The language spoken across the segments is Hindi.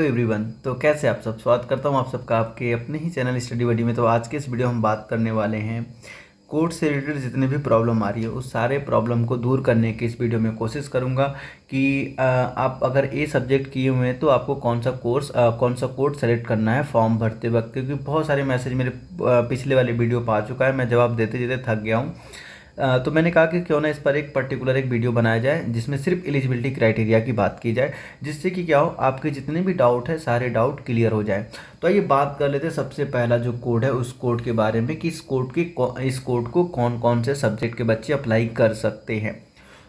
एवरी एवरीवन तो कैसे आप सब स्वागत करता हूँ आप सबका आपके अपने ही चैनल स्टडी बडी में तो आज के इस वीडियो हम बात करने वाले हैं कोर्ट से रिलेटेड जितने भी प्रॉब्लम आ रही है उस सारे प्रॉब्लम को दूर करने की इस वीडियो में कोशिश करूँगा कि आप अगर ए सब्जेक्ट किए हुए हैं तो आपको कौन सा कोर्स कौन सा कोर्स सेलेक्ट करना है फॉर्म भरते वक्त क्योंकि बहुत सारे मैसेज मेरे पिछले वाले वीडियो पर आ चुका है मैं जवाब देते देते थक गया हूँ तो मैंने कहा कि क्यों ना इस पर एक पर्टिकुलर एक वीडियो बनाया जाए जिसमें सिर्फ एलिजिबिलिटी क्राइटेरिया की बात की जाए जिससे कि क्या हो आपके जितने भी डाउट है सारे डाउट क्लियर हो जाए तो आइए बात कर लेते हैं सबसे पहला जो कोड है उस कोड के बारे में कि इस कोड के इस कोड को कौन कौन से सब्जेक्ट के बच्चे अप्लाई कर सकते हैं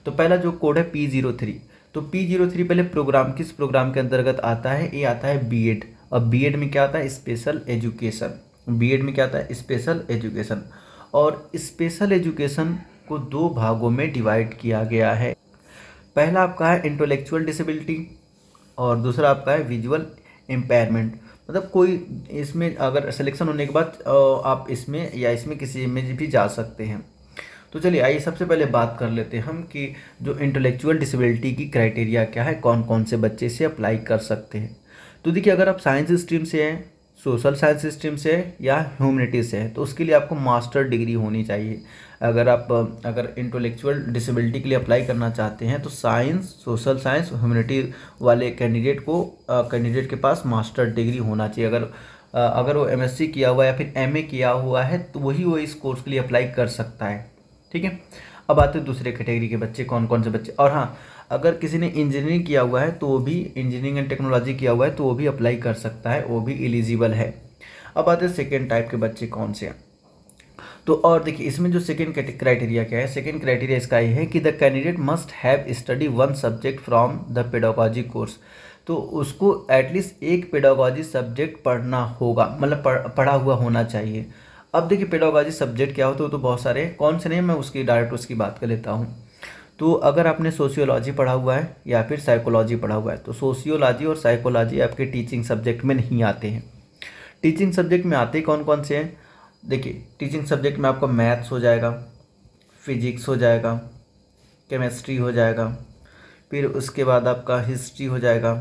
तो पहला जो कोड है पी जीरो थ्री तो पी जीरो थ्री पहले प्रोग्राम किस प्रोग्राम के अंतर्गत आता है ये आता है बी एड अब बी एड में क्या आता है स्पेशल एजुकेशन बी एड में क्या आता है स्पेशल एजुकेशन और स्पेशल एजुकेशन को दो भागों में डिवाइड किया गया है पहला आपका है इंटेलेक्चुअल डिसेबिलिटी और दूसरा आपका है विजुअल इम्पेयरमेंट मतलब कोई इसमें अगर सिलेक्शन होने के बाद आप इसमें या इसमें किसी में भी जा सकते हैं तो चलिए आइए सबसे पहले बात कर लेते हैं हम कि जो इंटेलेक्चुअल डिसेबिलिटी की क्राइटेरिया क्या है कौन कौन से बच्चे इसे अप्लाई कर सकते हैं तो देखिए अगर आप साइंस स्ट्रीम से हैं सोशल साइंस स्ट्रीम से या ह्यूमनिटीज से तो उसके लिए आपको मास्टर डिग्री होनी चाहिए अगर आप अगर इंटेलेक्चुअल डिसेबिलिटी के लिए अप्लाई करना चाहते हैं तो साइंस सोशल साइंस ह्यूमनिटी वाले कैंडिडेट को कैंडिडेट के पास मास्टर डिग्री होना चाहिए अगर आ, अगर वो एम किया हुआ या फिर एम किया हुआ है तो वही वो इस कोर्स के लिए अप्लाई कर सकता है ठीक है अब आते हैं दूसरे कैटेगरी के बच्चे कौन कौन से बच्चे और हाँ अगर किसी ने इंजीनियरिंग किया हुआ है तो वो भी इंजीनियरिंग एंड टेक्नोलॉजी किया हुआ है तो वो भी अप्लाई कर सकता है वो भी एलिजिबल है अब आते हैं सेकेंड टाइप के बच्चे कौन से हैं तो और देखिए इसमें जो सेकेंड क्राइटेरिया क्या है सेकेंड क्राइटेरिया इसका ये है कि the candidate must have study one subject from the pedagogy course तो उसको एटलीस्ट एक पेडागॉजी सब्जेक्ट पढ़ना होगा मतलब पढ़ा हुआ होना चाहिए अब देखिए पेडागॉजी सब्जेक्ट क्या होता है तो बहुत सारे कौन से नहीं मैं उसकी डायरेक्ट उसकी बात कर लेता हूँ तो अगर आपने सोशियोलॉजी पढ़ा हुआ है या फिर साइकोलॉजी पढ़ा हुआ है तो सोशियोलॉजी और साइकोलॉजी आपके टीचिंग सब्जेक्ट में नहीं आते हैं टीचिंग सब्जेक्ट में आते कौन कौन से हैं देखिए टीचिंग सब्जेक्ट में आपका मैथ्स हो जाएगा फिजिक्स हो जाएगा केमिस्ट्री हो जाएगा फिर उसके बाद आपका हिस्ट्री हो जाएगा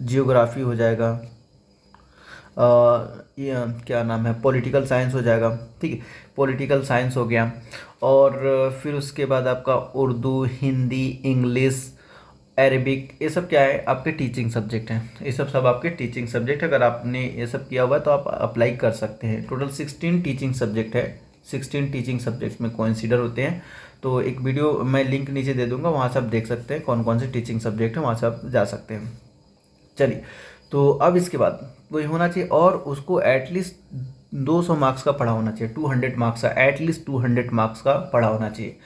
जियोग्राफी हो जाएगा क्या नाम है पॉलिटिकल साइंस हो जाएगा ठीक है पॉलिटिकल साइंस हो गया और फिर उसके बाद आपका उर्दू हिंदी इंग्लिश अरेबिक ये सब क्या है आपके टीचिंग सब्जेक्ट हैं ये सब सब आपके टीचिंग सब्जेक्ट है अगर आपने ये सब किया हुआ है तो आप अप्लाई कर सकते हैं टोटल सिक्सटीन टीचिंग सब्जेक्ट है सिक्सटीन टीचिंग सब्जेक्ट में कॉन्सिडर होते हैं तो एक वीडियो मैं लिंक नीचे दे दूंगा वहाँ से आप देख सकते हैं कौन कौन से टीचिंग सब्जेक्ट हैं वहाँ से आप जा सकते हैं चलिए तो अब इसके बाद वही तो होना चाहिए और उसको एटलीस्ट 200 मार्क्स का पढ़ा होना चाहिए 200 मार्क्स का एटलीस्ट 200 मार्क्स का पढ़ा होना चाहिए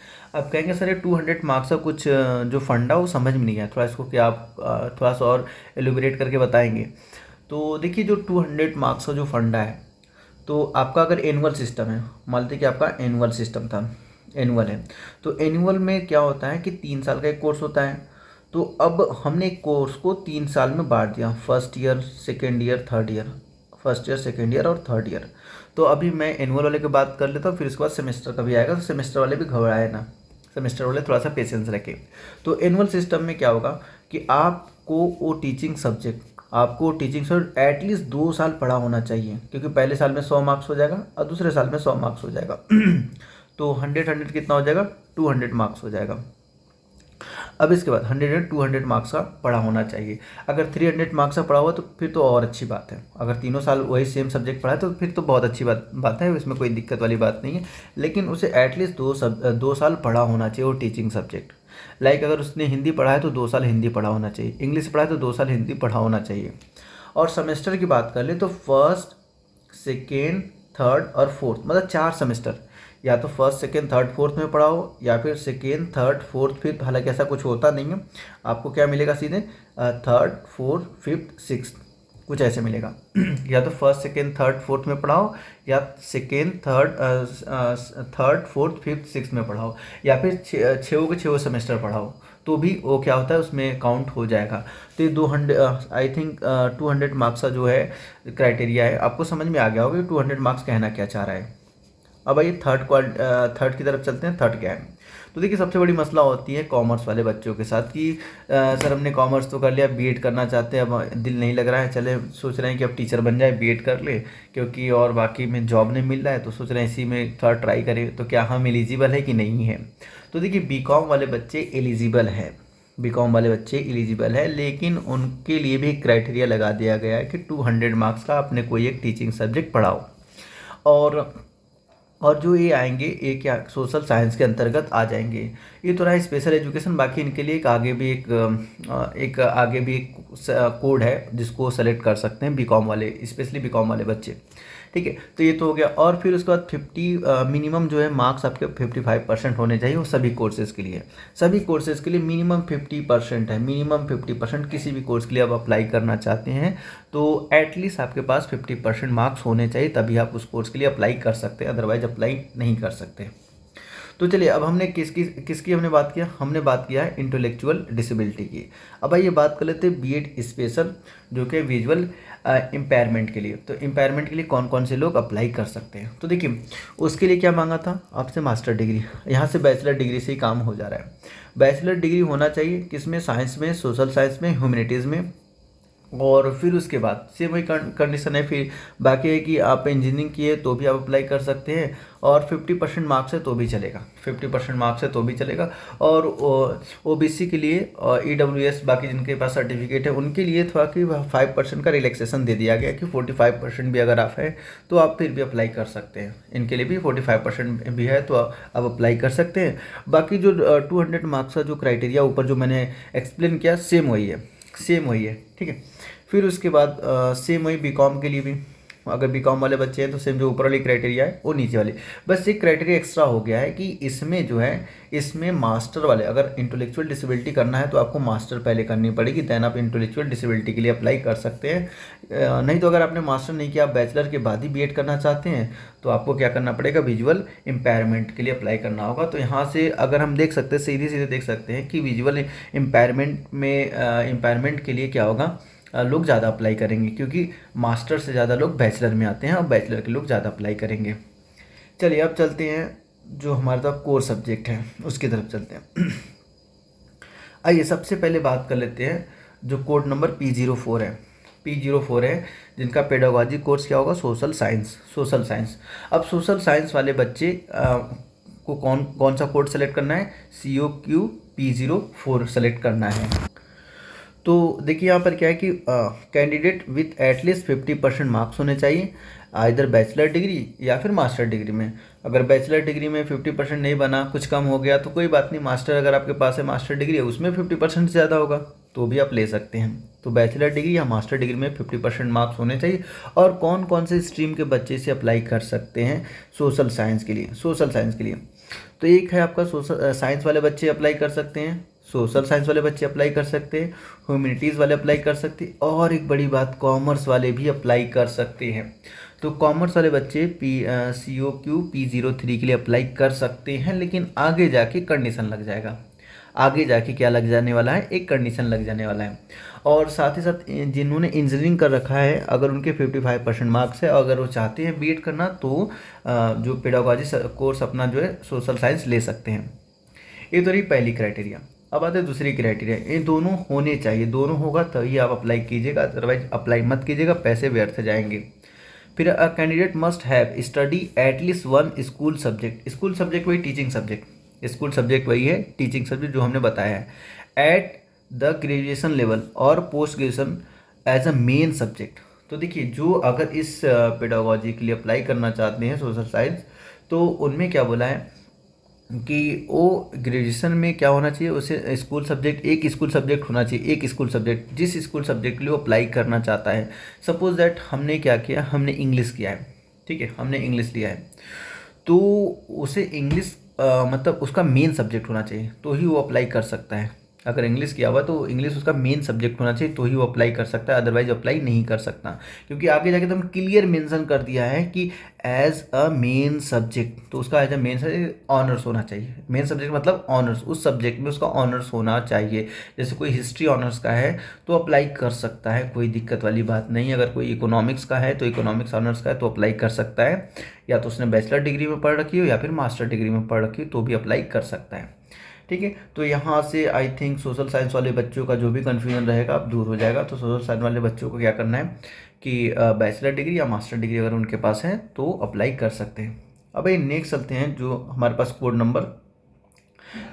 अब कहेंगे सर ये 200 मार्क्स का कुछ जो फंडा वो समझ में नहीं आया थोड़ा इसको क्या आप थोड़ा सा और एलिबरेट करके बताएंगे तो देखिए जो 200 मार्क्स का जो फंडा है तो आपका अगर एनुअल सिस्टम है मान लेते कि आपका एनुअल सिस्टम था एनुअल है तो एनुअल में क्या होता है कि तीन साल का एक कोर्स होता है तो अब हमने कोर्स को तीन साल में बांट दिया first year second year third year first year second year और थर्ड ईयर तो अभी मैं एनुअल वाले की बात कर लेता हूँ फिर उसके बाद सेमेस्टर का भी आएगा तो सेमेस्टर वाले भी घबराए ना सेमेस्टर वाले थोड़ा सा पेशेंस रखें तो एनुअल सिस्टम में क्या होगा कि आपको वो टीचिंग सब्जेक्ट आपको टीचिंग सब्जेक्ट एटलीस्ट दो साल पढ़ा होना चाहिए क्योंकि पहले साल में सौ मार्क्स हो जाएगा और दूसरे साल में सौ मार्क्स हो जाएगा तो हंड्रेड हंड्रेड कितना हो जाएगा टू हंड्रेड मार्क्स हो जाएगा अब इसके बाद hundred and two hundred marks का पढ़ा होना चाहिए अगर थ्री हंड्रेड मार्क्स का पढ़ा हुआ तो फिर तो और अच्छी बात है अगर तीनों साल वही सेम सब्जेक्ट पढ़ा है तो फिर तो बहुत अच्छी बात बात है इसमें कोई दिक्कत वाली बात नहीं है लेकिन उसे एटलीस्ट दो सब दो साल पढ़ा होना चाहिए वो टीचिंग सब्जेक्ट लाइक like अगर उसने हिंदी पढ़ा है तो दो साल हिंदी पढ़ा होना चाहिए इंग्लिश पढ़ा है तो दो साल हिंदी पढ़ा होना चाहिए और सेमेस्टर की बात कर ले तो फर्स्ट सेकेंड थर्ड और फोर्थ मतलब चार सेमेस्टर या तो फर्स्ट सेकेंड थर्ड फोर्थ में पढ़ाओ या फिर सेकेंड थर्ड फोर्थ फिफ्थ हालांकि ऐसा कुछ होता नहीं है आपको क्या मिलेगा सीधे थर्ड फोर्थ फिफ्थ सिक्स कुछ ऐसे मिलेगा या तो फर्स्ट सेकेंड थर्ड फोर्थ में पढ़ाओ या second third third fourth fifth six में पढ़ाओ या फिर छः के छः सेमेस्टर पढ़ाओ तो भी वो क्या होता है उसमें काउंट हो जाएगा तो ये दो hundred I think two hundred marks का जो है क्राइटेरिया है आपको समझ में आ गया होगा कि टू हंड्रेड मार्क्स कहना क्या चाह रहा है अब आइए थर्ड क्वाल थर्ड की तरफ चलते हैं थर्ड क्या है तो देखिए सबसे बड़ी मसला होती है कॉमर्स वाले बच्चों के साथ कि आ, सर हमने कॉमर्स तो कर लिया एड करना चाहते हैं अब दिल नहीं लग रहा है चले सोच रहे हैं कि अब टीचर बन जाए एड कर ले क्योंकि और बाकी में जॉब नहीं मिल रहा है तो सोच रहे हैं इसी में थोड़ा ट्राई करें तो क्या हम एलिजिबल है कि नहीं है तो देखिए बी वाले बच्चे एलिजिबल हैं बी वाले बच्चे एलिजिबल है लेकिन उनके लिए भी क्राइटेरिया लगा दिया गया है कि टू मार्क्स का अपने कोई एक टीचिंग सब्जेक्ट पढ़ाओ और और जो ये आएंगे ये क्या सोशल साइंस के अंतर्गत आ जाएंगे ये तो रहा स्पेशल एजुकेशन बाकी इनके लिए एक आगे भी एक एक आगे भी एक कोड है जिसको सेलेक्ट कर सकते हैं बीकॉम वाले स्पेशली बीकॉम वाले बच्चे ठीक है तो ये तो हो गया और फिर उसके बाद फिफ्टी मिनिमम जो है मार्क्स आपके फिफ्टी फाइव परसेंट होने चाहिए वो सभी कोर्सेज़ के लिए सभी कोर्सेज़ के लिए मिनिमम फिफ्टी परसेंट है मिनिमम फिफ्टी परसेंट किसी भी कोर्स के लिए आप अप्लाई करना चाहते हैं तो एटलीस्ट आपके पास फिफ्टी परसेंट मार्क्स होने चाहिए तभी आप उस कोर्स के लिए अप्लाई कर सकते हैं अदरवाइज अप्लाई नहीं कर सकते तो चलिए अब हमने किसकी किसकी हमने बात किया हमने बात किया है इंटेलेक्चुअल डिसेबिलिटी की अब आइए बात कर लेते हैं बी स्पेशल जो कि विजुअल इम्पेयरमेंट के लिए तो इम्पेयरमेंट के लिए कौन कौन से लोग अप्लाई कर सकते हैं तो देखिए उसके लिए क्या मांगा था आपसे मास्टर डिग्री यहाँ से बैचलर डिग्री से ही काम हो जा रहा है बैचलर डिग्री होना चाहिए किसमें साइंस में सोशल साइंस में ह्यूमनिटीज़ में और फिर उसके बाद सेम वही कंडीशन है फिर बाकी है कि आप इंजीनियरिंग किए तो भी आप अप्लाई कर सकते हैं और 50 परसेंट मार्क्स है तो भी चलेगा 50 परसेंट मार्क्स है तो भी चलेगा और ओ बी के लिए ई डब्ल्यू एस बाकी जिनके पास सर्टिफिकेट है उनके लिए थोड़ा कि फाइव परसेंट का रिलैक्सेशन दे दिया गया कि फोर्टी फाइव परसेंट भी अगर आप हैं तो आप फिर भी अप्लाई कर सकते हैं इनके लिए भी फोर्टी फाइव परसेंट भी है तो आप अप्लाई कर सकते हैं बाकी जो टू हंड्रेड मार्क्स का जो क्राइटेरिया ऊपर जो मैंने एक्सप्लेन किया सेम वही है सेम वही है ठीक है फिर उसके बाद सेम वही बी के लिए भी अगर बी कॉम वाले बच्चे हैं तो सेम जो ऊपर वाली क्राइटेरिया है वो नीचे वाली बस एक क्राइटेरिया एक्स्ट्रा हो गया है कि इसमें जो है इसमें मास्टर वाले अगर इंटेलेक्चुअल डिसेबिलिटी करना है तो आपको मास्टर पहले करनी पड़ेगी दैन आप इंटेलेक्चुअल डिसेबिलिटी के लिए अप्लाई कर सकते हैं नहीं तो अगर आपने मास्टर नहीं किया आप बैचलर के बाद ही बी करना चाहते हैं तो आपको क्या करना पड़ेगा विजुअल इम्पेयरमेंट के लिए अप्लाई करना होगा तो यहाँ से अगर हम देख सकते हैं सीधे सीधे देख सकते हैं कि विजुअल इम्पायरमेंट में इम्पेयरमेंट के लिए क्या होगा लोग ज़्यादा अप्लाई करेंगे क्योंकि मास्टर से ज़्यादा लोग बैचलर में आते हैं और बैचलर के लोग ज़्यादा अप्लाई करेंगे चलिए अब चलते हैं जो हमारे तरफ कोर सब्जेक्ट है उसकी तरफ चलते हैं आइए सबसे पहले बात कर लेते हैं जो code number P zero four है पी जीरो फोर है जिनका पेडागॉजी कोर्स क्या होगा सोशल साइंस सोशल साइंस अब सोशल साइंस वाले बच्चे आ, को कौन कौन सा कोड सेलेक्ट करना है C O Q P zero four select करना है तो देखिए यहाँ पर क्या है कि candidate with at least fifty percent marks होने चाहिए इधर बैचलर डिग्री या फिर मास्टर डिग्री में अगर बैचलर डिग्री में फिफ्टी परसेंट नहीं बना कुछ कम हो गया तो कोई बात नहीं मास्टर अगर आपके पास है मास्टर डिग्री है उसमें फिफ्टी परसेंट से ज़्यादा होगा तो भी आप ले सकते हैं तो बैचलर डिग्री या मास्टर डिग्री में फिफ्टी परसेंट मार्क्स होने चाहिए और कौन कौन से स्ट्रीम के बच्चे इसे अप्लाई कर सकते हैं सोशल साइंस के लिए सोशल साइंस के लिए तो एक है आपका सोशल साइंस वाले बच्चे अप्लाई कर सकते हैं सोशल साइंस वाले बच्चे अप्लाई कर सकते हैं ह्यूमिनिटीज़ वाले अप्लाई कर सकते हैं और एक बड़ी बात कॉमर्स वाले भी अप्लाई कर सकते हैं तो कॉमर्स वाले बच्चे P C O Q P zero three के लिए अप्लाई कर सकते हैं लेकिन आगे जाके कंडीशन लग जाएगा आगे जाके क्या लग जाने वाला है एक कंडीशन लग जाने वाला है और साथ ही साथ जिन्होंने इंजीनियरिंग कर रखा है अगर उनके 55 परसेंट मार्क्स है अगर वो चाहते हैं बी करना तो जो पेडागोजी कोर्स अपना जो है सोशल साइंस ले सकते हैं ये तो रही पहली क्राइटेरिया अब आते हैं दूसरी क्राइटेरिया ये दोनों होने चाहिए दोनों होगा तभी आप अप्लाई कीजिएगा अदरवाइज अप्लाई मत कीजिएगा पैसे व्यर्थ जाएंगे फिर a candidate must have study at least one school subject school subject वही टीचिंग सब्जेक्ट स्कूल सब्जेक्ट वही है टीचिंग सब्जेक्ट जो हमने बताया है एट द ग्रेजुएशन लेवल और post graduation as a main subject तो देखिए जो अगर इस पेडागोजी uh, के लिए अप्लाई करना चाहते हैं सोशल साइंस तो उनमें क्या बोला है कि वो ग्रेजुएशन में क्या होना चाहिए उसे स्कूल सब्जेक्ट एक स्कूल सब्जेक्ट होना चाहिए एक स्कूल सब्जेक्ट जिस स्कूल सब्जेक्ट के लिए वो अप्लाई करना चाहता है सपोज़ दैट हमने क्या किया हमने इंग्लिश किया है ठीक है हमने इंग्लिश लिया है तो उसे इंग्लिश मतलब उसका मेन सब्जेक्ट होना चाहिए तो ही वो अप्लाई कर सकता है अगर इंग्लिश किया हुआ तो इंग्लिश उसका मेन सब्जेक्ट होना चाहिए तो ही वो अप्लाई कर सकता है अदरवाइज अप्लाई नहीं कर सकता क्योंकि आगे जाके तो हम क्लियर मेंशन कर दिया है कि एज अ मेन सब्जेक्ट तो उसका as a main subject honours होना चाहिए मेन सब्जेक्ट मतलब ऑनर्स उस सब्जेक्ट में उसका ऑनर्स होना चाहिए जैसे कोई हिस्ट्री ऑनर्स का है तो अप्लाई कर सकता है कोई दिक्कत वाली बात नहीं अगर कोई इकोनॉमिक्स का है तो इकोनॉमिक्स ऑनर्स का है तो अप्लाई कर सकता है या तो उसने बैचलर डिग्री में पढ़ रखी हो या फिर मास्टर डिग्री में पढ़ रखी हो तो भी अप्लाई कर सकता है ठीक है तो यहाँ से आई थिंक सोशल साइंस वाले बच्चों का जो भी कन्फ्यूजन रहेगा अब दूर हो जाएगा तो सोशल साइंस वाले बच्चों को क्या करना है कि बैचलर डिग्री या मास्टर डिग्री अगर उनके पास है तो अप्लाई कर सकते हैं अब ये नेक्स्ट चलते हैं जो हमारे पास कोड नंबर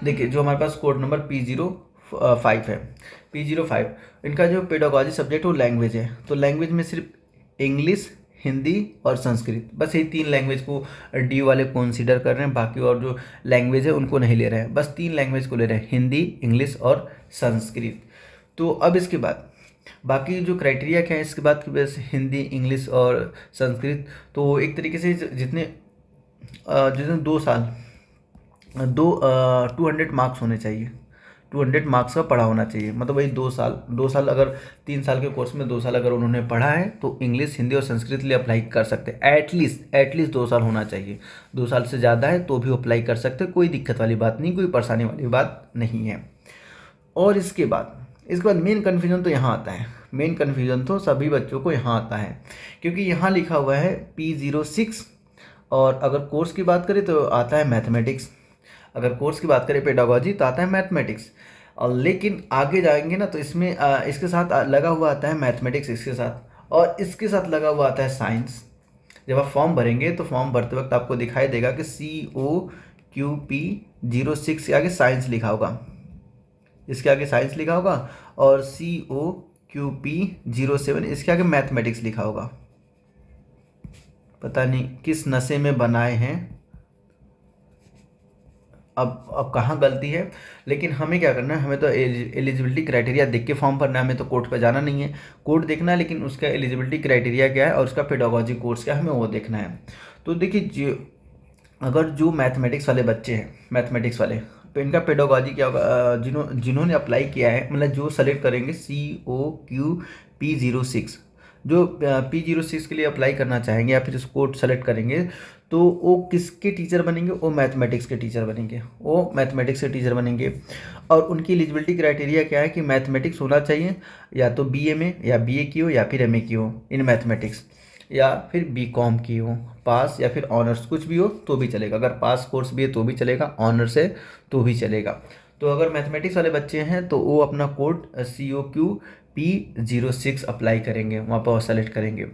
देखिए जो हमारे पास code number P zero five है पी जीरो फाइव इनका जो पेडोगॉजी सब्जेक्ट वो लैंग्वेज है तो लैंग्वेज में सिर्फ इंग्लिश हिंदी और संस्कृत बस ये तीन लैंग्वेज को डी वाले कंसीडर कर रहे हैं बाकी और जो लैंग्वेज है उनको नहीं ले रहे हैं बस तीन लैंग्वेज को ले रहे हैं हिंदी इंग्लिश और संस्कृत तो अब इसके बाद बाकी जो क्राइटेरिया क्या है इसके बाद की बस हिंदी इंग्लिश और संस्कृत तो एक तरीके से जितने जितने दो साल दो टू हंड्रेड मार्क्स होने चाहिए टू हंड्रेड मार्क्स का पढ़ा होना चाहिए मतलब वही दो साल दो साल अगर तीन साल के कोर्स में दो साल अगर उन्होंने पढ़ा है तो इंग्लिश हिंदी और संस्कृत लिए अप्लाई कर सकते हैं एटलीस्ट एटलीस्ट दो साल होना चाहिए दो साल से ज़्यादा है तो भी अप्लाई कर सकते हैं कोई दिक्कत वाली बात नहीं कोई परेशानी वाली बात नहीं है और इसके बाद इसके बाद मेन कन्फ्यूजन तो यहाँ आता है मेन कन्फ्यूजन तो सभी बच्चों को यहाँ आता है क्योंकि यहाँ लिखा हुआ है पी ज़ीरो सिक्स और अगर कोर्स की बात करें तो आता है मैथमेटिक्स अगर कोर्स की बात करें पेडागॉजी तो आता है मैथमेटिक्स और लेकिन आगे जाएंगे ना तो इसमें इसके साथ लगा हुआ आता है मैथमेटिक्स इसके साथ और इसके साथ लगा हुआ आता है साइंस जब आप फॉर्म भरेंगे तो फॉर्म भरते वक्त आपको दिखाई देगा कि C O Q P zero six के आगे साइंस लिखा होगा इसके आगे साइंस लिखा होगा और C O Q P zero seven इसके आगे मैथमेटिक्स लिखा होगा पता नहीं किस नशे में बनाए हैं अब अब कहाँ गलती है लेकिन हमें क्या करना है हमें तो एलिजिबिलिटी क्राइटेरिया देख के फॉर्म भरना है हमें तो कोर्ट पर जाना नहीं है कोर्ट देखना है लेकिन उसका एलिजिबिलिटी क्राइटेरिया क्या है और उसका पेडोगोजी कोर्स क्या है हमें वो देखना है तो देखिए अगर जो मैथमेटिक्स वाले बच्चे हैं मैथमेटिक्स वाले तो इनका पेडोगोजी क्या होगा जिन्हों जिन्होंने अप्लाई किया है मतलब जो सेलेक्ट करेंगे C O Q P zero six जो पी जीरो सिक्स के लिए अप्लाई करना चाहेंगे या फिर उसको सेलेक्ट करेंगे तो वो किसके टीचर बनेंगे वो मैथमेटिक्स के टीचर बनेंगे वो मैथमेटिक्स के टीचर बनेंगे और उनकी एलिजिबिलिटी क्राइटेरिया क्या है कि मैथमेटिक्स होना चाहिए या तो बी में या बी की हो या फिर एम की हो इन मैथमेटिक्स या फिर बी कॉम की हो पास या फिर ऑनर्स कुछ भी हो तो भी चलेगा अगर पास कोर्स भी है तो भी चलेगा ऑनर्स है तो भी चलेगा तो अगर मैथमेटिक्स वाले बच्चे हैं तो वो अपना code C O Q P zero six apply करेंगे वहाँ पर सेलेक्ट करेंगे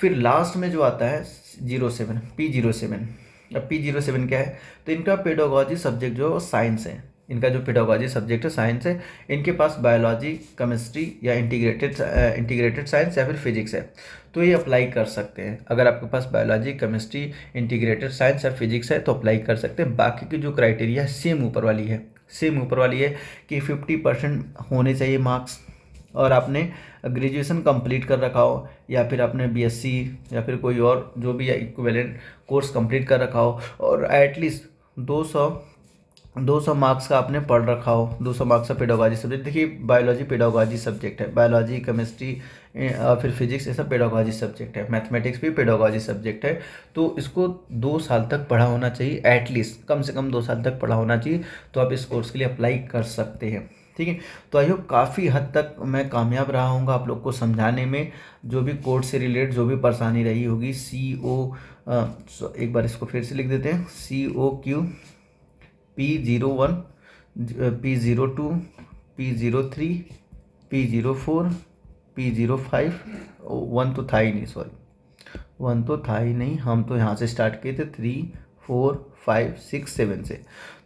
फिर लास्ट में जो आता है zero seven P zero seven अब पी जीरो सेवन क्या है तो इनका पेडोगॉजी सब्जेक्ट जो साइंस है इनका जो पेडोगॉजी सब्जेक्ट है साइंस है इनके पास बायोलॉजी केमिस्ट्री या इंटीग्रेटेड इंटीग्रेटेड साइंस या फिर फिजिक्स है तो ये अप्लाई कर सकते हैं अगर आपके पास बायोलॉजी केमिस्ट्री इंटीग्रेटेड साइंस या फिजिक्स है तो अप्लाई कर सकते हैं बाकी की जो क्राइटेरिया है सेम ऊपर वाली है सेम ऊपर वाली है कि फिफ्टी परसेंट होने चाहिए मार्क्स और आपने ग्रेजुएशन कंप्लीट कर रखा हो या फिर आपने बीएससी या फिर कोई और जो भी इक्वेलेंट कोर्स कंप्लीट कर रखा हो और एटलीस्ट दो सौ दो सौ मार्क्स का आपने पढ़ रखा हो दो सौ मार्क्स का पेडोगॉजी सब्जेक्ट देखिए बायोलॉजी पेडोगॉजी सब्जेक्ट है बायोलॉजी केमिस्ट्री और फिर फिजिक्स ऐसा पेडोगॉजी सब्जेक्ट है मैथमेटिक्स भी पेडोगॉजी सब्जेक्ट है तो इसको दो साल तक पढ़ा होना चाहिए एटलीस्ट कम से कम दो साल तक पढ़ा होना चाहिए तो आप इस कोर्स के लिए अप्लाई कर सकते हैं ठीक है तो आई होप काफ़ी हद तक मैं कामयाब रहा हूँ आप लोग को समझाने में जो भी कोर्ट से रिलेटेड जो भी परेशानी रही होगी सी ओ एक बार इसको फिर से लिख देते हैं C O Q P zero one P zero two P zero three P zero four P zero five one तो था ही नहीं सॉरी वन तो था ही नहीं हम तो यहाँ से स्टार्ट किए थे three four five six seven से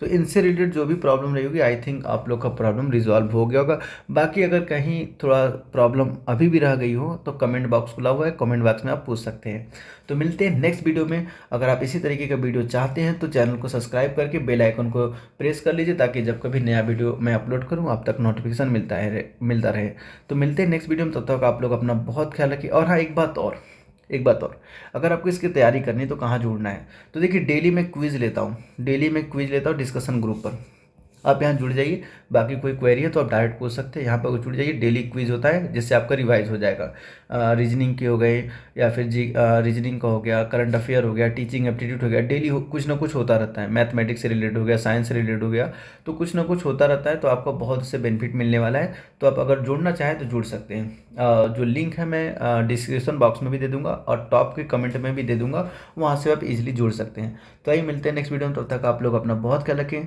तो इनसे रिलेटेड जो भी प्रॉब्लम रही होगी आई थिंक आप लोग का प्रॉब्लम रिजॉल्व हो गया होगा बाकी अगर कहीं थोड़ा प्रॉब्लम अभी भी रह गई हो तो कमेंट बॉक्स खुला हुआ है कमेंट बॉक्स में आप पूछ सकते हैं तो मिलते हैं नेक्स्ट वीडियो में अगर आप इसी तरीके का वीडियो चाहते हैं तो चैनल को सब्सक्राइब करके बेल आइकन को प्रेस कर लीजिए ताकि जब कभी नया वीडियो मैं अपलोड करूँ आप तक नोटिफिकेशन मिलता है मिलता रहे तो मिलते हैं नेक्स्ट वीडियो में तब तक आप लोग अपना बहुत ख्याल रखिए और हाँ एक बात और एक बात और अगर आपको इसकी तैयारी करनी है तो कहाँ जुड़ना है तो देखिए डेली मैं क्विज़ लेता हूँ डेली मैं क्विज़ लेता हूँ डिस्कशन ग्रुप पर आप यहाँ जुड़ जाइए बाकी कोई क्वेरी है तो आप डायरेक्ट पूछ सकते हैं यहाँ पर जुड़ जाइए डेली क्विज होता है जिससे आपका रिवाइज हो जाएगा रीजनिंग के हो गए या फिर जी रीजनिंग का हो गया करंट अफेयर हो गया टीचिंग एप्टीट्यूड हो गया डेली कुछ ना कुछ होता रहता है मैथमेटिक्स से रिलेटेड हो गया साइंस से रिलेटेड हो गया तो कुछ ना कुछ होता रहता है तो आपको बहुत से बेनिफिट मिलने वाला है तो आप अगर जुड़ना चाहें तो जुड़ सकते हैं जो लिंक है मैं डिस्क्रिप्शन बॉक्स में भी दे दूंगा और टॉप के कमेंट में भी दे दूंगा वहाँ से आप इजिली जुड़ सकते हैं तो आइए मिलते हैं नेक्स्ट वीडियो में तब तक आप लोग अपना बहुत ख्याल रखें